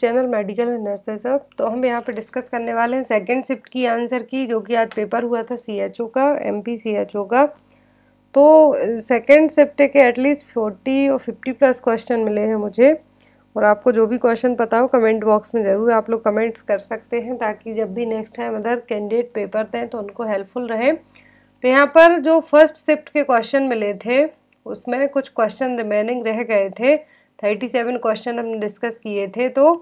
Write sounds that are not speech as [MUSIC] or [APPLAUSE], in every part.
channel medical nurses अब तो हम यहाँ पे डिस्कस करने वाले हैं सेकंड शिफ्ट की आंसर की जो कि आज पेपर हुआ था सीएचओ का एमपी सीएचओ का तो सेकंड शिफ्ट के एटलीस्ट फोर्टी और फिफ्टी प्लस क्वेश्चन मिले हैं मुझे और आपको जो भी क्वेश्चन पता हो कमेंट बॉक्स में ज़रूर आप लोग कमेंट्स कर सकते हैं ताकि जब भी next time other candidate paper दें तो उनको हेल्पफुल रहे तो यहाँ पर जो फर्स्ट शिफ्ट के क्वेश्चन मिले थे उसमें कुछ क्वेश्चन रिमेनिंग रह गए थे थर्टी सेवन क्वेश्चन हमने डिस्कस किए थे तो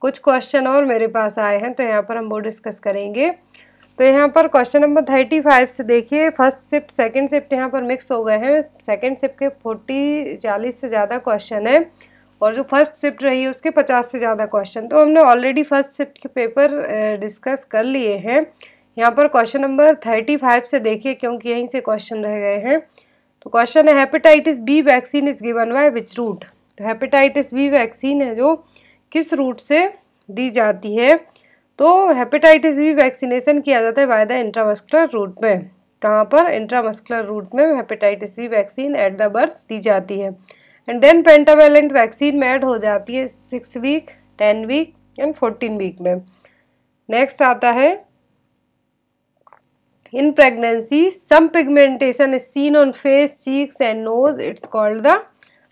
कुछ क्वेश्चन और मेरे पास आए हैं तो यहाँ पर हम वो डिस्कस करेंगे तो यहाँ पर क्वेश्चन नंबर थर्टी फाइव से देखिए फर्स्ट शिफ्ट सेकंड शिफ्ट यहाँ पर मिक्स हो गए हैं सेकंड शिफ्ट के फोर्टी चालीस से ज़्यादा क्वेश्चन है और जो फर्स्ट शिफ्ट रही है उसके पचास से ज़्यादा क्वेश्चन तो हमने ऑलरेडी फर्स्ट शिफ्ट के पेपर डिस्कस कर लिए हैं यहाँ पर क्वेश्चन नंबर थर्टी फाइव से देखिए क्योंकि यहीं से क्वेश्चन रह गए हैं तो क्वेश्चन है hepatitis B vaccine is given by which route तो हेपेटाइटिस बी वैक्सीन है जो किस रूट से दी जाती है तो हेपेटाइटिस बी वैक्सीनेशन किया जाता है बाय द इंट्रामस्कुलर रूट में कहाँ पर इंट्रामस्कुलर रूट में hepatitis B vaccine at the birth दी जाती है एंड देन पेंटावेलेंट वैक्सीन में ऐड हो जाती है six week ten week and fourteen week में नेक्स्ट आता है in pregnancy some pigmentation is seen on face cheeks and nose it's called the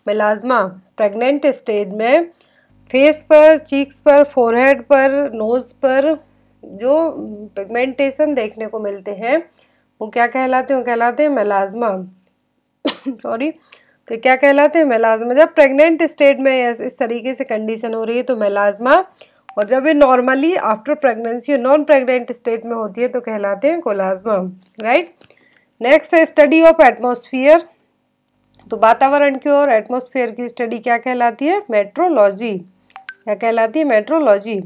melasma pregnant stage में फेस पर cheeks पर फोरहेड पर नोज़ पर जो पिगमेंटेशन देखने को मिलते हैं वो क्या कहलाते हैं वो कहलाते हैं मिलाजमा सॉरी [COUGHS] तो क्या कहलाते हैं मिलाजमा जब प्रेग्नेंट स्टेट में इस तरीके से कंडीशन हो रही है तो मिलाजमा और जब ये normally after pregnancy non pregnant state में होती है तो कहलाते हैं chloasma right next study of atmosphere तो वातावरण की और एटमॉस्फेयर की स्टडी क्या कहलाती है मेट्रोलॉजी क्या कहलाती है metrology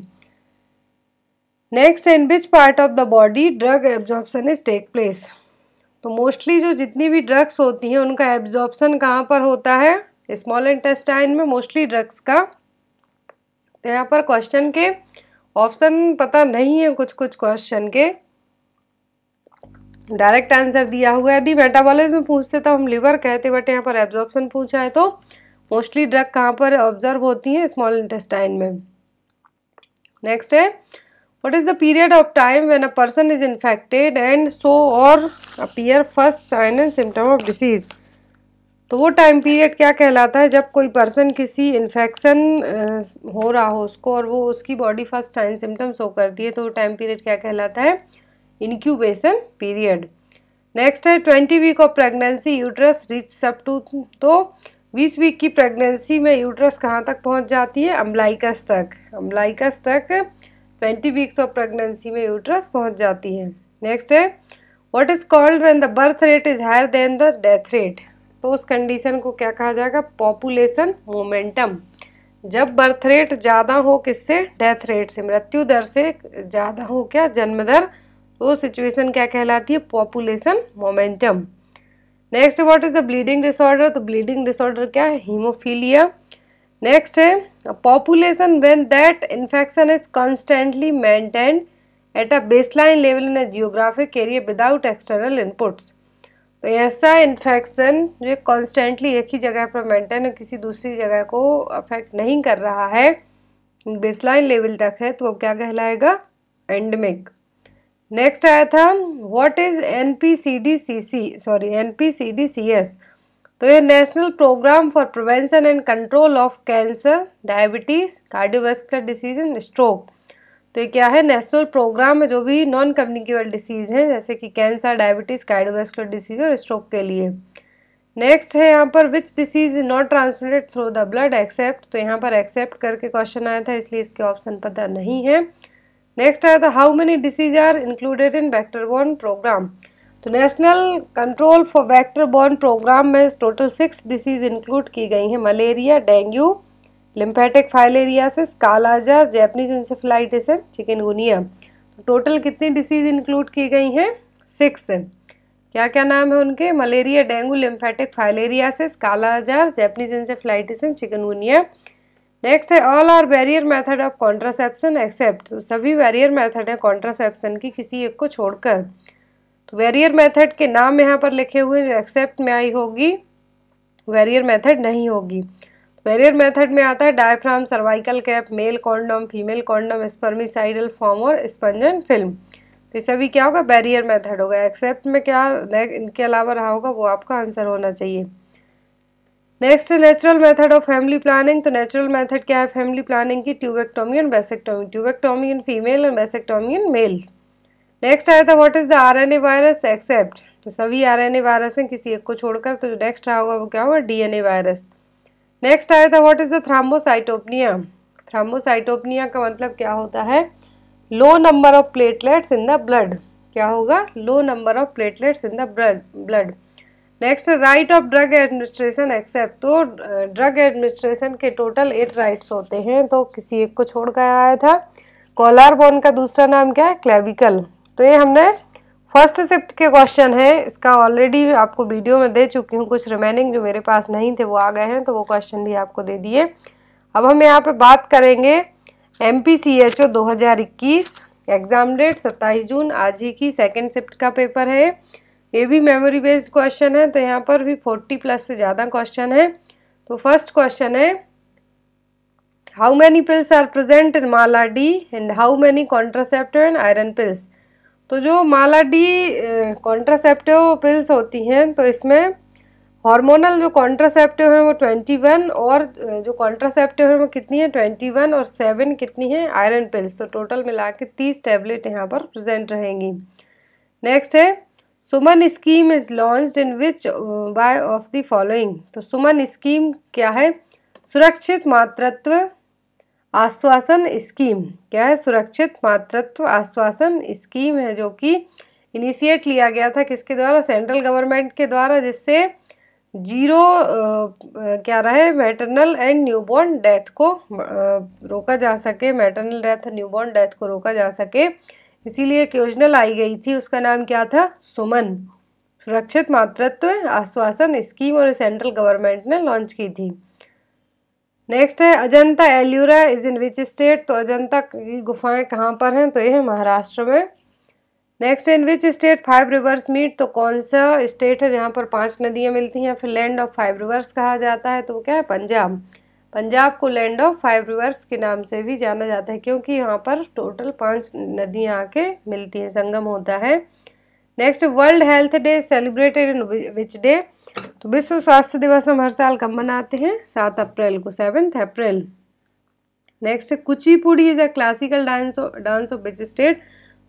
next in which part of the body drug absorption is take place तो मोस्टली जो जितनी भी ड्रग्स होती हैं उनका एब्जॉर्प्शन कहाँ पर होता है स्मॉल इंटेस्टाइन में मोस्टली ड्रग्स का तो यहाँ पर क्वेश्चन के ऑप्शन पता नहीं है कुछ कुछ क्वेश्चन के डायरेक्ट आंसर दिया हुआ है यदि मेटाबॉलिज्म पूछते तो हम लीवर कहते बट यहाँ पर एब्जॉर्प्शन पूछा है तो मोस्टली ड्रग कहाँ पर ऑब्जर्व होती है स्मॉल इंटेस्टाइन में नेक्स्ट है what is the period of time when a person is infected and so और appear first sign and symptom of disease तो वो टाइम पीरियड क्या कहलाता है जब कोई पर्सन किसी इन्फेक्शन हो रहा हो उसको और वो उसकी body first sign symptoms show करती है तो वो टाइम पीरियड क्या कहलाता है इनक्यूबेशन पीरियड नेक्स्ट है twenty week of pregnancy uterus reach सब टू तो बीस वीक की प्रेगनेंसी में यूट्रस कहाँ तक पहुँच जाती है अम्बलाइकस तक अम्बलाइकस तक ट्वेंटी वीक्स ऑफ प्रेगनेंसी में यूट्रस पहुँच जाती है नेक्स्ट है what is called when the birth rate is higher than the death rate तो उस कंडीशन को क्या कहा जाएगा पॉपुलेशन मोमेंटम जब बर्थ रेट ज़्यादा हो किससे डेथ रेट से मृत्यु दर से ज़्यादा हो क्या जन्म दर वो तो सिचुएशन क्या कहलाती है population momentum next what is the bleeding disorder तो ब्लीडिंग डिसऑर्डर क्या है हीमोफीलिया नेक्स्ट है population when that infection is constantly maintained at a baseline level in a geographic area without external inputs तो ऐसा infection जो constantly एक ही जगह पर मेंटेन किसी दूसरी जगह को अफेक्ट नहीं कर रहा है बेसलाइन लेवल तक है तो वो क्या कहलाएगा एंडमिक नेक्स्ट आया था what is N P C D C C sorry N P C D C S तो ये national programme for prevention and control of cancer diabetes cardiovascular disease and stroke तो ये क्या है नेशनल प्रोग्राम है जो भी नॉन कम्युनिकेबल डिसीज़ हैं जैसे कि कैंसर डायबिटीज़ कार्डियोवेस्कुलर डिसीज और स्ट्रोक के लिए नेक्स्ट है यहाँ पर which disease is not transmitted through the blood except तो यहाँ पर एक्सेप्ट करके क्वेश्चन आया था इसलिए इसके ऑप्शन पता नहीं है नेक्स्ट आया था how many disease are included in vector borne programme तो national control for vector borne programme में टोटल सिक्स डिसीज इंक्लूड की गई हैं malaria dengue lymphatic filariasis kala azar Japanese encephalitis and chikungunya total कितनी डिसीज इंक्लूड की गई हैं सिक्स क्या क्या नाम है उनके malaria dengue lymphatic filariasis kala azar Japanese encephalitis and chikungunya next है all are barrier method of contraception except सभी वैरियर मेथड है कॉन्ट्रासेप्शन की किसी एक को छोड़कर तो वेरियर मेथड के नाम यहाँ पर लिखे हुए जो एक्सेप्ट में आई होगी वेरियर मेथड नहीं होगी वैरियर मेथड में आता है diaphragm cervical cap male condom female condom spermicidal form और स्पंजन फिल्म तो सभी क्या होगा बैरियर मेथड होगा एक्सेप्ट में क्या इनके अलावा रहा होगा वो आपका आंसर होना चाहिए next natural method of family planning तो नेचुरल मेथड क्या है फैमिली प्लानिंग की tubectomy and vasectomy tubectomy in female and vasectomy in male next आया था what is the RNA virus except तो सभी आरएनए वायरस हैं किसी एक को छोड़कर तो जो नेक्स्ट आया होगा वो क्या होगा डीएनए वायरस नेक्स्ट आया था what is the thrombocytopenia thrombocytopenia का मतलब क्या होता है low number of platelets in the blood क्या होगा low number of platelets in the blood blood next right of drug administration except तो ड्रग एडमिनिस्ट्रेशन के टोटल एट राइट्स होते हैं तो किसी एक को छोड़ कर आया था कॉलर बोन का दूसरा नाम क्या है क्लेविकल तो ये हमने फर्स्ट शिफ्ट के क्वेश्चन है इसका ऑलरेडी आपको वीडियो में दे चुकी हूँ कुछ रिमेनिंग जो मेरे पास नहीं थे वो आ गए हैं तो वो क्वेश्चन भी आपको दे दिए अब हम यहाँ पर बात करेंगे M P C H O दो हज़ार इक्कीस एग्ज़ाम डेट सत्ताईस जून आज ही की सेकेंड शिफ्ट का पेपर है ये भी मेमोरी बेस्ड क्वेश्चन है तो यहाँ पर भी फोर्टी प्लस से ज़्यादा क्वेश्चन है तो फर्स्ट क्वेश्चन है how many pills are present in Mala D and how many contraceptive and iron pills तो जो माला डी कॉन्ट्रासेप्टिव पिल्स होती हैं तो इसमें हार्मोनल जो कॉन्ट्रासेप्टिव हैं वो ट्वेंटी वन और जो कॉन्ट्रासेप्टिव हैं वो कितनी है ट्वेंटी वन और सेवन कितनी है आयरन पिल्स तो टोटल मिला के तीस टैबलेट यहाँ पर प्रजेंट रहेंगी नेक्स्ट है Suman scheme is launch in which by of the following तो सुमन स्कीम क्या है सुरक्षित मातृत्व आश्वासन स्कीम क्या है सुरक्षित मातृत्व आश्वासन स्कीम है जो कि इनिशिएट लिया गया था किसके द्वारा सेंट्रल गवर्नमेंट के द्वारा जिससे जीरो आ, क्या रहे मैटरनल एंड न्यूबॉर्न डेथ को आ, रोका जा सके मैटरनल डेथ न्यूबॉर्न डेथ को रोका जा सके इसीलिए एक योजना लाई गई थी उसका नाम क्या था सुमन सुरक्षित मातृत्व आश्वासन स्कीम और सेंट्रल गवर्नमेंट ने लॉन्च की थी नेक्स्ट है Ajanta Ellora is in which state तो अजंता की गुफाएं कहाँ पर हैं तो ये है महाराष्ट्र में next in which state five rivers meet तो कौन सा स्टेट है जहाँ पर पांच नदियाँ मिलती हैं फिर लैंड ऑफ फाइव रिवर्स कहा जाता है तो वो क्या है पंजाब पंजाब को लैंड ऑफ फाइव रिवर्स के नाम से भी जाना जाता है क्योंकि यहाँ पर टोटल पांच नदियाँ आके मिलती हैं संगम होता है next world health day celebrated in which day तो विश्व स्वास्थ्य दिवस हम हर साल कब मनाते हैं सात अप्रैल को seventh April next Kuchipudi is a classical dance dance of which state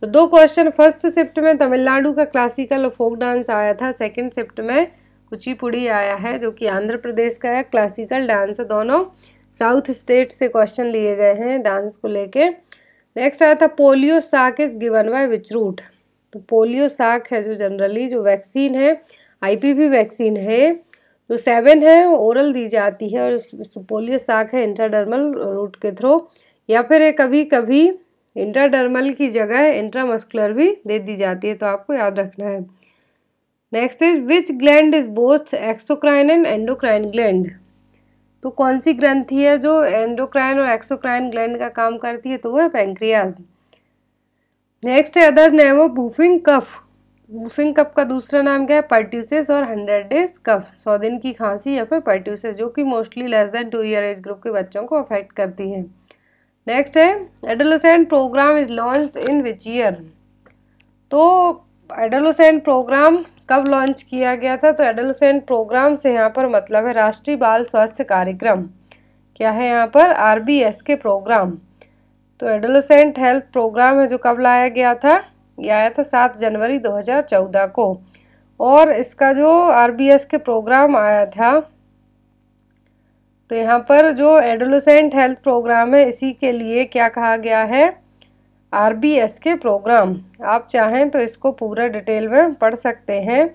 तो दो क्वेश्चन फर्स्ट शिफ्ट में तमिलनाडु का क्लासिकल और फोक डांस आया था सेकेंड शिफ्ट में कुचिपुड़ी आया है जो कि आंध्र प्रदेश का है क्लासिकल डांस दोनों साउथ स्टेट से क्वेश्चन लिए गए हैं डांस को लेके नेक्स्ट आया था polio Salk is given by which route तो पोलियो साक है जो जनरली जो वैक्सीन है आईपीवी वैक्सीन है जो सेवन है ओरल दी जाती है और पोलियो साक है इंट्राडर्मल रूट के थ्रू या फिर कभी कभी इंट्राडर्मल की जगह इंट्रामस्कुलर भी दे दी जाती है तो आपको याद रखना है next is which gland is both exocrine and endocrine gland तो कौन सी ग्रंथि है जो एंडोक्राइन और एक्सोक्राइन ग्लैंड का काम करती है तो वो है पेंक्रियाज नेक्स्ट है अदर ने वो बूफिंग कफ बूफिंग कफ का दूसरा नाम क्या है पर्ट्यूसिस और हंड्रेड डेज कफ सौ दिन की खांसी या फिर पर्ट्यूसिस जो कि mostly less than two year age group के बच्चों को अफेक्ट करती है नेक्स्ट है adolescent programme is launch in which year तो एडोलोसेंट प्रोग्राम कब लॉन्च किया गया था तो एडोलसेंट प्रोग्राम से यहाँ पर मतलब है राष्ट्रीय बाल स्वास्थ्य कार्यक्रम क्या है यहाँ पर आर के प्रोग्राम तो एडोलसेंट हेल्थ प्रोग्राम है जो कब लाया गया था ये आया था सात जनवरी 2014 को और इसका जो आर के प्रोग्राम आया था तो यहाँ पर जो एडोलसेंट हेल्थ प्रोग्राम है इसी के लिए क्या कहा गया है एस के प्रोग्राम आप चाहें तो इसको पूरा डिटेल में पढ़ सकते हैं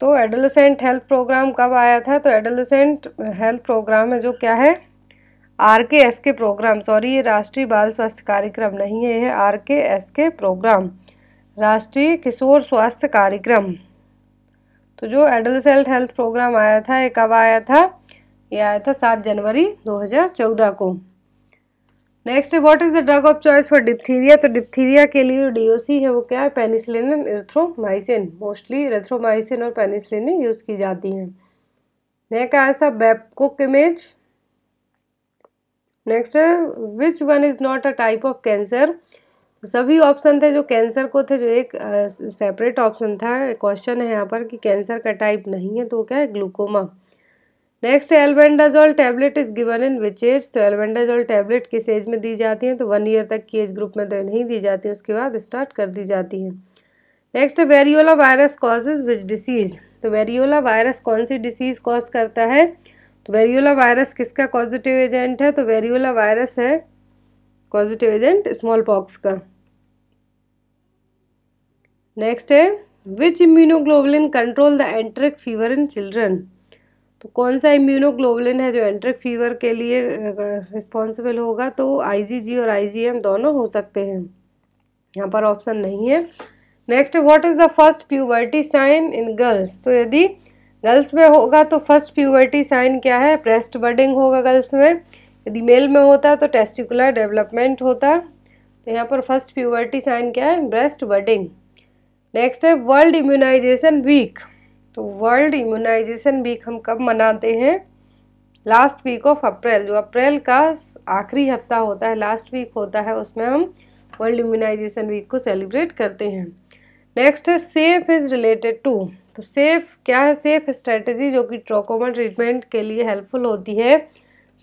तो एडोलसेंट हेल्थ प्रोग्राम कब आया था तो एडोलसेंट हेल्थ प्रोग्राम है जो क्या है आर के एस के प्रोग्राम सॉरी ये राष्ट्रीय बाल स्वास्थ्य कार्यक्रम नहीं है ये आर के एस के प्रोग्राम राष्ट्रीय किशोर स्वास्थ्य कार्यक्रम तो जो एडोलसेंट हेल्थ प्रोग्राम आया था ये कब आया था ये आया था सात जनवरी दो को next what is the drug of choice for diphtheria तो डिप्थीरिया के लिए डीओसी है वो क्या है पेनिसिलिन एंड मोस्टली एथ्रोमाइसिन और पेनिसिलिन यूज़ की जाती है नेक्स्ट आया था बेपकोक image next which one is not a type of cancer सभी ऑप्शन थे जो कैंसर को थे जो एक सेपरेट ऑप्शन था क्वेश्चन है यहाँ पर कि कैंसर का टाइप नहीं है तो क्या है glaucoma next albendazole tablet is given in which age तो एल्बेंडाजोल टैबलेट किस एज में दी जाती हैं तो वन ईयर तक की एज ग्रुप में तो नहीं दी जाती उसके बाद स्टार्ट कर दी जाती हैं next variola virus causes which disease तो वेरियोला वायरस कौन सी डिसीज़ कॉज करता है तो वेरियोला वायरस किसका पॉजिटिव एजेंट है तो वेरियोला वायरस है पॉजिटिव एजेंट स्मॉल पॉक्स का नेक्स्ट है which immunoglobulin control the enteric fever in children तो कौन सा इम्यूनोग्लोबुलिन है जो एंट्रिक फीवर के लिए रिस्पॉन्सिबल होगा तो आईजीजी और आईजीएम दोनों हो सकते हैं यहाँ पर ऑप्शन नहीं है next what is the first puberty sign in girls तो यदि गर्ल्स में होगा तो फर्स्ट प्यूबर्टी साइन क्या है प्रेस्ट बर्डिंग होगा गर्ल्स में यदि मेल में होता तो टेस्टिकुलर डेवलपमेंट होता तो यहाँ पर फर्स्ट प्यूबर्टी साइन क्या है ब्रेस्ट बर्डिंग नेक्स्ट है वर्ल्ड इम्यूनाइजेशन वीक तो वर्ल्ड इम्यूनाइजेशन वीक हम कब मनाते हैं लास्ट वीक ऑफ अप्रैल जो अप्रैल का आखिरी हफ्ता होता है लास्ट वीक होता है उसमें हम वर्ल्ड इम्यूनाइजेशन वीक को सेलिब्रेट करते हैं नेक्स्ट है सेफ इज़ रिलेटेड टू तो सेफ क्या है सेफ स्ट्रेटजी जो कि ट्रोकोमल ट्रीटमेंट के लिए हेल्पफुल होती है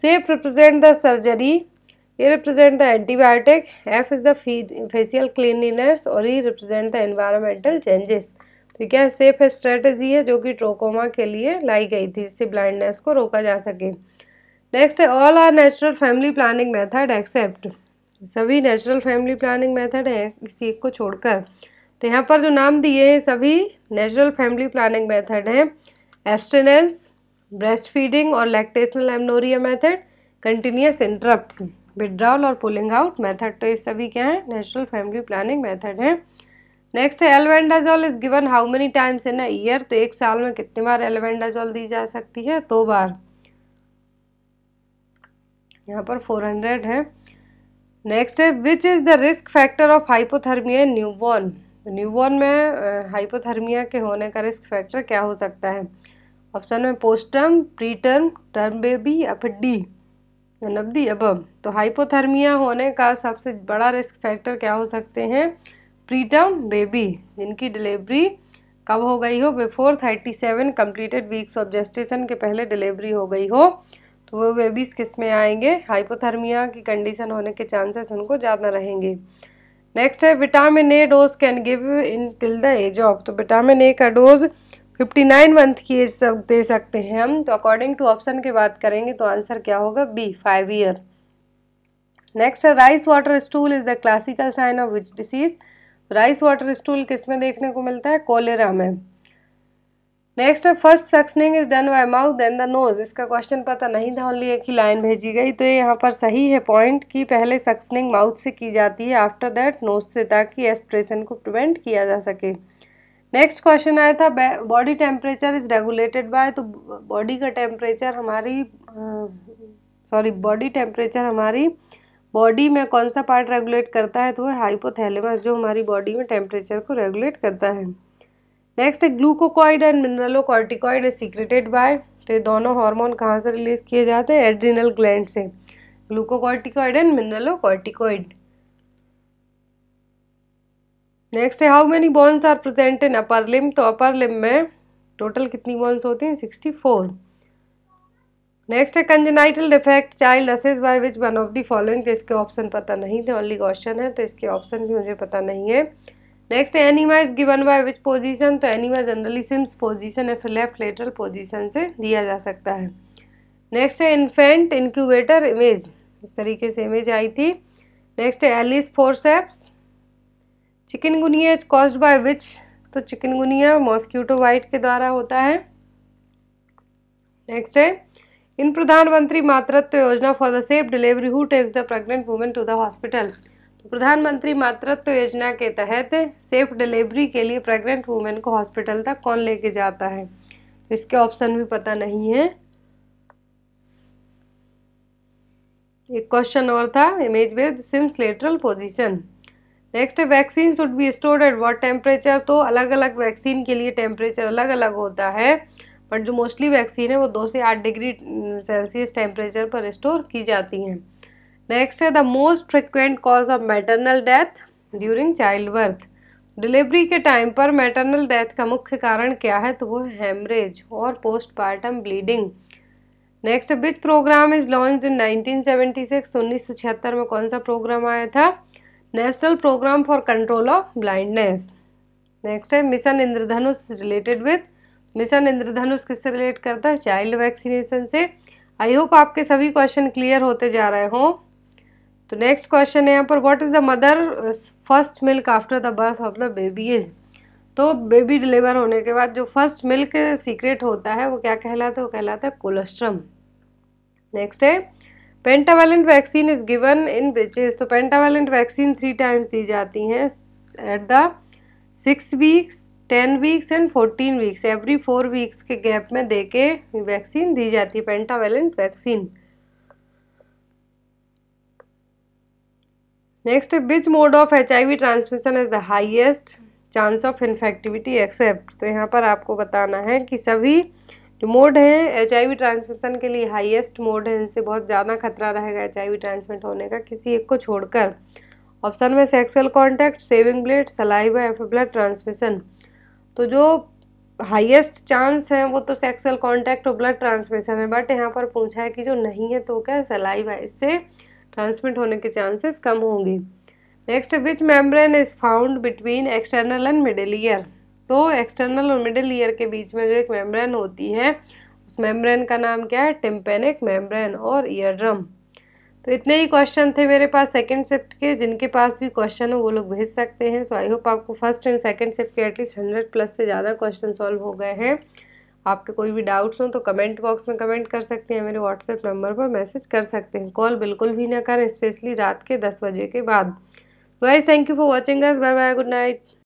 सेफ रिप्रेजेंट द सर्जरी ये represent the antibiotic F is the facial cleanliness और E represent the environmental changes तो क्या सेफ स्ट्रेटजी है जो कि ट्रोकोमा के लिए लाई गई थी इससे ब्लाइंडनेस को रोका जा सके नेक्स्ट है all are natural family planning method except सभी नेचुरल फैमिली प्लानिंग मेथड है किसी एक को छोड़कर तो यहाँ पर जो नाम दिए हैं सभी नेचुरल फैमिली प्लानिंग मेथड हैं एस्टेनेस ब्रेस्ट फीडिंग और lactational amenorrhoea method continuous interrupt withdrawal और पुलिंग आउट मेथड तो ये सभी क्या है नेचुरल फैमिली प्लानिंग मेथड है नेक्स्ट है albendazole is given how many times in a year तो एक साल में कितनी बार एलवेंडाजॉल दी जा सकती है दो बार यहाँ पर 400 है नेक्स्ट है which is the risk factor of hypothermia in newborn newborn में हाइपोथर्मिया के होने का रिस्क फैक्टर क्या हो सकता है ऑप्शन में post term preterm term baby या फिर डी नबदी अब तो हाइपोथर्मिया होने का सबसे बड़ा रिस्क फैक्टर क्या हो सकते हैं प्रीटम बेबी जिनकी डिलीवरी कब हो गई हो before thirty seven completed weeks of gestation के पहले डिलीवरी हो गई हो तो वो बेबीज़ किस में आएंगे हाइपोथर्मिया की कंडीशन होने के चांसेस उनको ज़्यादा रहेंगे नेक्स्ट है vitamin A dose can give in till the age of तो विटामिन ए का डोज 59 मंथ की एज सब दे सकते हैं हम तो अकॉर्डिंग टू ऑप्शन की बात करेंगे तो आंसर क्या होगा बी फाइव ईयर नेक्स्ट है rice water stool is the classical sign of which disease rice water stool किस में देखने को मिलता है कोलेरा में नेक्स्ट है first suctioning is done by mouth then the nose इसका क्वेश्चन पता नहीं था ओनली एक ही लाइन भेजी गई तो ये यहाँ पर सही है पॉइंट कि पहले सक्सनिंग माउथ से की जाती है आफ्टर दैट नोज से ताकि एस्प्रेशन को प्रिवेंट किया जा सके नेक्स्ट क्वेश्चन आया था body temperature is regulated by तो बॉडी का टेम्परेचर हमारी सॉरी बॉडी टेम्परेचर हमारी बॉडी में कौन सा पार्ट रेगुलेट करता है तो वह हाइपोथैलेमस जो हमारी बॉडी में टेम्परेचर को रेगुलेट करता है नेक्स्ट है glucocorticoid and mineralocorticoid is secreted by तो ये दोनों हार्मोन कहाँ से रिलीज किए जाते हैं एड्रिनल ग्लैंड से ग्लूकोकॉर्टिकॉइड एंड मिनरलोकॉर्टिकॉइड नेक्स्ट है how many bones are present in upper limb तो अपर लिम में टोटल कितनी बॉन्स होती हैं सिक्सटी फोर नेक्स्ट है congenital defect child assess by which one of the following इसके option पता नहीं थे ओनली क्वेश्चन है तो इसके ऑप्शन भी मुझे पता नहीं है नेक्स्ट है enema is given by which position तो एनिमा जनरली सिम्स पोजीशन या फिर लेफ्ट लेटरल पोजीशन से दिया जा सकता है नेक्स्ट है इन्फेंट इनक्यूबेटर इमेज इस तरीके से इमेज आई थी नेक्स्ट है Allis forceps chikungunya is caused by which तो चिकनगुनिया मॉस्क्यूटो वाइट के द्वारा होता है नेक्स्ट है इन Pradhan Mantri Matritva Yojana for the safe delivery who takes the pregnant women to the hospital Pradhan Mantri Matritva योजना के तहत सेफ डिलीवरी के लिए प्रेग्नेंट वुमेन को हॉस्पिटल तक कौन लेके जाता है तो इसके ऑप्शन भी पता नहीं है एक क्वेश्चन और था image based Sims lateral position next vaccine should be stored at what temperature तो अलग अलग वैक्सीन के लिए टेम्परेचर अलग अलग होता है बट जो मोस्टली वैक्सीन है वो दो से आठ डिग्री सेल्सियस टेम्परेचर पर स्टोर की जाती हैं नेक्स्ट है the most frequent cause of maternal death during child birth delivery के टाइम पर मैटरनल डेथ का मुख्य कारण क्या है तो वो हैमरेज और postpartum bleeding next which programme is launch in 1976 seventy में कौन सा प्रोग्राम आया था national programme for control of blindness next है mission Indradhanush related with mission Indradhanush किससे रिलेट करता है चाइल्ड वैक्सीनेशन से आई होप आपके सभी क्वेश्चन क्लियर होते जा रहे हों तो नेक्स्ट क्वेश्चन है यहाँ पर what is the mother first milk after the birth of the baby is तो बेबी डिलीवर होने के बाद जो फर्स्ट मिल्क सीक्रेट होता है वो क्या कहलाता है वो कहलाता है कोलेस्ट्रम नेक्स्ट है pentavalent vaccine is given in batches तो पेंटावेलेंट वैक्सीन थ्री टाइम्स दी जाती हैं at the six weeks ten weeks and fourteen weeks every four weeks के गैप में दे के वैक्सीन दी जाती है pentavalent vaccine next which mode of H I V transmission is the highest chance of infectivity except तो यहाँ पर आपको बताना है कि सभी जो मोड हैं एच आई वी ट्रांसमिशन के लिए हाइएस्ट मोड है इनसे बहुत ज़्यादा खतरा रहेगा एच आई वी ट्रांसमिट होने का किसी एक को छोड़कर ऑप्शन में sexual contact shaving blade saliva F blood transmission तो जो हाईएस्ट चांस है वो तो सेक्सुअल कांटेक्ट और ब्लड ट्रांसमिशन है बट यहाँ पर पूछा है कि जो नहीं है तो क्या सलाइवा इससे ट्रांसमिट होने के चांसेस कम होंगे next which membrane is found between external and middle ear तो एक्सटर्नल और मिडिल ईयर के बीच में जो एक मेम्ब्रेन होती है उस मेम्ब्रेन का नाम क्या है टिम्पेनिक मेम्ब्रेन और ईयर ड्रम तो इतने ही क्वेश्चन थे मेरे पास सेकंड शिफ्ट के जिनके पास भी क्वेश्चन हो वो लोग भेज सकते हैं सो आई होप आपको फर्स्ट एंड सेकंड शिफ्ट के एटलीस्ट हंड्रेड प्लस से ज़्यादा क्वेश्चन सॉल्व हो गए हैं आपके कोई भी डाउट्स हों तो कमेंट बॉक्स में कमेंट कर सकते हैं मेरे व्हाट्सएप नंबर पर मैसेज कर सकते हैं कॉल बिल्कुल भी ना करें स्पेशली रात के दस बजे के बाद guys thank you for watching us bye bye good night